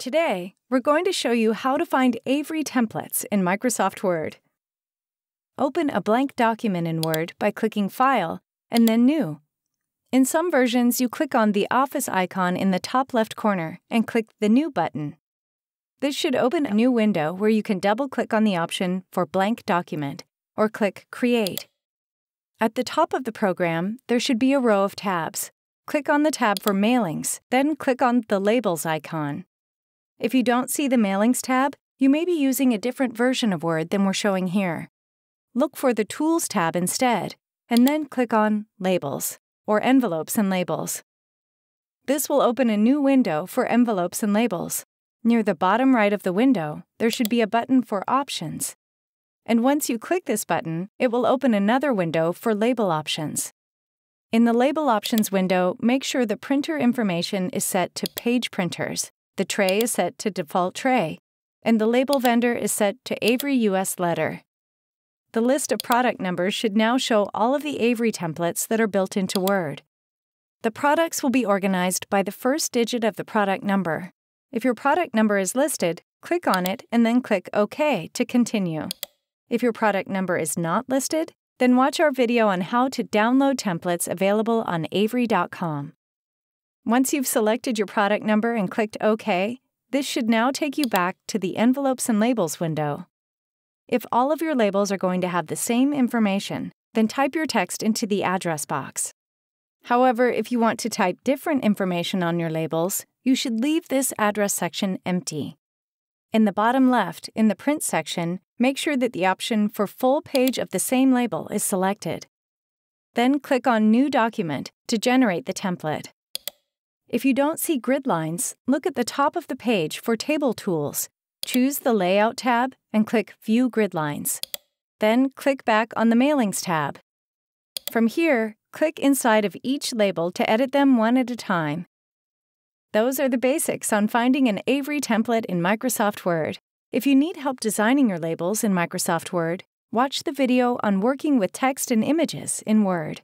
Today, we're going to show you how to find Avery templates in Microsoft Word. Open a blank document in Word by clicking File and then New. In some versions, you click on the Office icon in the top left corner and click the New button. This should open a new window where you can double-click on the option for Blank Document or click Create. At the top of the program, there should be a row of tabs. Click on the tab for Mailings, then click on the Labels icon. If you don't see the Mailings tab, you may be using a different version of Word than we're showing here. Look for the Tools tab instead, and then click on Labels, or Envelopes and Labels. This will open a new window for envelopes and labels. Near the bottom right of the window, there should be a button for Options. And once you click this button, it will open another window for Label Options. In the Label Options window, make sure the printer information is set to Page Printers, the tray is set to default tray, and the label vendor is set to Avery US letter. The list of product numbers should now show all of the Avery templates that are built into Word. The products will be organized by the first digit of the product number. If your product number is listed, click on it and then click OK to continue. If your product number is not listed, then watch our video on how to download templates available on Avery.com. Once you've selected your product number and clicked OK, this should now take you back to the Envelopes and Labels window. If all of your labels are going to have the same information, then type your text into the address box. However, if you want to type different information on your labels, you should leave this address section empty. In the bottom left, in the Print section, make sure that the option for Full Page of the same label is selected. Then click on New Document to generate the template. If you don't see grid lines, look at the top of the page for Table Tools. Choose the Layout tab and click View Grid Lines. Then click back on the Mailings tab. From here, click inside of each label to edit them one at a time. Those are the basics on finding an Avery template in Microsoft Word. If you need help designing your labels in Microsoft Word, watch the video on working with text and images in Word.